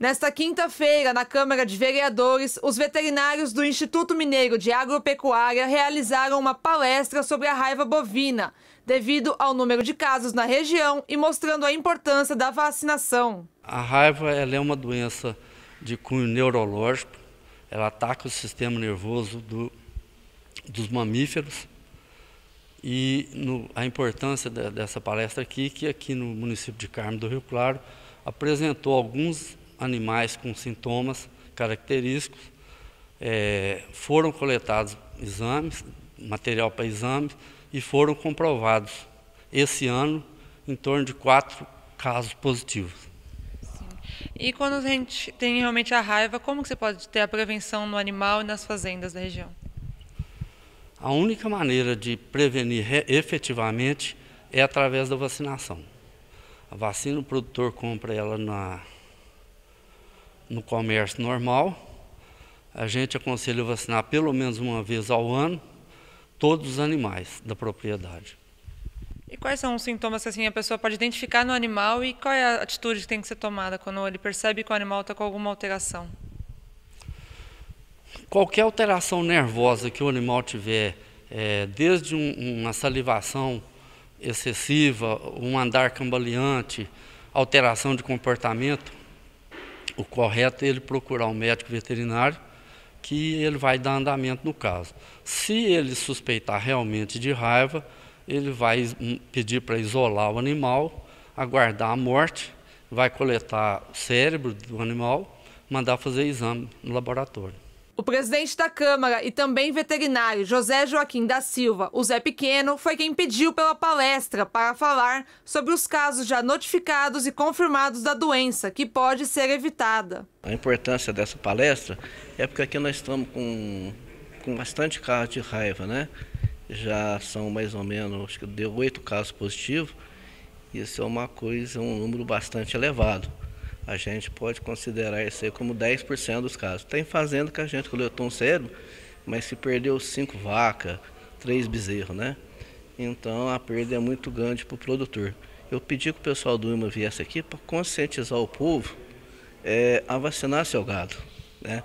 Nesta quinta-feira, na Câmara de Vereadores, os veterinários do Instituto Mineiro de Agropecuária realizaram uma palestra sobre a raiva bovina, devido ao número de casos na região e mostrando a importância da vacinação. A raiva é uma doença de cunho neurológico, ela ataca o sistema nervoso do, dos mamíferos. E no, a importância de, dessa palestra aqui, que aqui no município de Carmo do Rio Claro apresentou alguns animais com sintomas característicos, é, foram coletados exames, material para exames, e foram comprovados esse ano em torno de quatro casos positivos. E quando a gente tem realmente a raiva, como que você pode ter a prevenção no animal e nas fazendas da região? A única maneira de prevenir efetivamente é através da vacinação. A vacina o produtor compra ela na no comércio normal. A gente aconselha vacinar pelo menos uma vez ao ano todos os animais da propriedade. E quais são os sintomas que assim, a pessoa pode identificar no animal e qual é a atitude que tem que ser tomada quando ele percebe que o animal está com alguma alteração? Qualquer alteração nervosa que o animal tiver, é, desde um, uma salivação excessiva, um andar cambaleante, alteração de comportamento, o correto é ele procurar um médico veterinário que ele vai dar andamento no caso. Se ele suspeitar realmente de raiva, ele vai hum, pedir para isolar o animal, aguardar a morte, vai coletar o cérebro do animal, mandar fazer exame no laboratório. O presidente da Câmara e também veterinário José Joaquim da Silva, o Zé Pequeno, foi quem pediu pela palestra para falar sobre os casos já notificados e confirmados da doença, que pode ser evitada. A importância dessa palestra é porque aqui nós estamos com, com bastante casos de raiva, né? Já são mais ou menos, acho que deu oito casos positivos. Isso é uma coisa, um número bastante elevado a gente pode considerar isso aí como 10% dos casos. Tem tá fazenda que a gente coletou um cérebro, mas se perdeu cinco vacas, três bezerros, né? Então a perda é muito grande para o produtor. Eu pedi que o pessoal do IMA viesse aqui para conscientizar o povo é, a vacinar seu gado, né?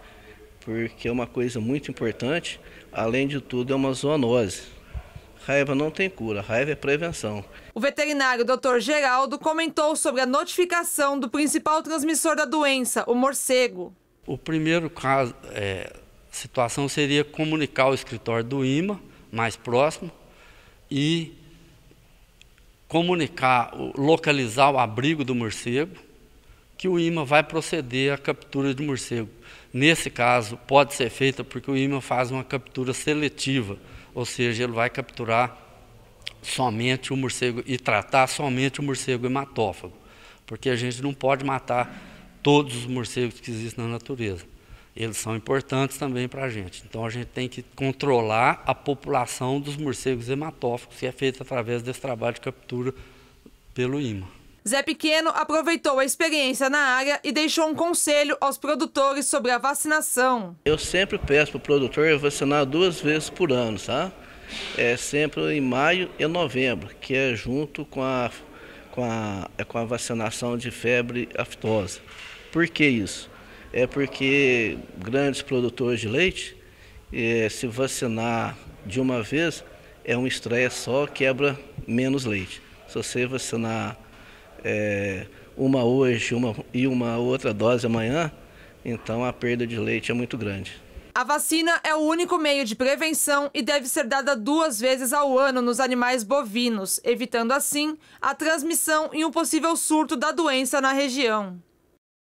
Porque é uma coisa muito importante, além de tudo é uma zoonose. Raiva não tem cura, raiva é prevenção. O veterinário Dr. Geraldo comentou sobre a notificação do principal transmissor da doença, o morcego. O primeiro caso, é, situação seria comunicar o escritório do IMA, mais próximo, e comunicar, localizar o abrigo do morcego, que o IMA vai proceder à captura de morcego. Nesse caso, pode ser feita porque o IMA faz uma captura seletiva, ou seja, ele vai capturar somente o morcego e tratar somente o morcego hematófago, porque a gente não pode matar todos os morcegos que existem na natureza. Eles são importantes também para a gente. Então a gente tem que controlar a população dos morcegos hematófagos, que é feita através desse trabalho de captura pelo IMA. Zé Pequeno aproveitou a experiência na área e deixou um conselho aos produtores sobre a vacinação. Eu sempre peço para o produtor vacinar duas vezes por ano, tá? É sempre em maio e novembro, que é junto com a, com a, é com a vacinação de febre aftosa. Por que isso? É porque grandes produtores de leite, é, se vacinar de uma vez, é um estresse só, quebra menos leite. Se você vacinar é, uma hoje uma, e uma outra dose amanhã, então a perda de leite é muito grande. A vacina é o único meio de prevenção e deve ser dada duas vezes ao ano nos animais bovinos, evitando assim a transmissão e um possível surto da doença na região.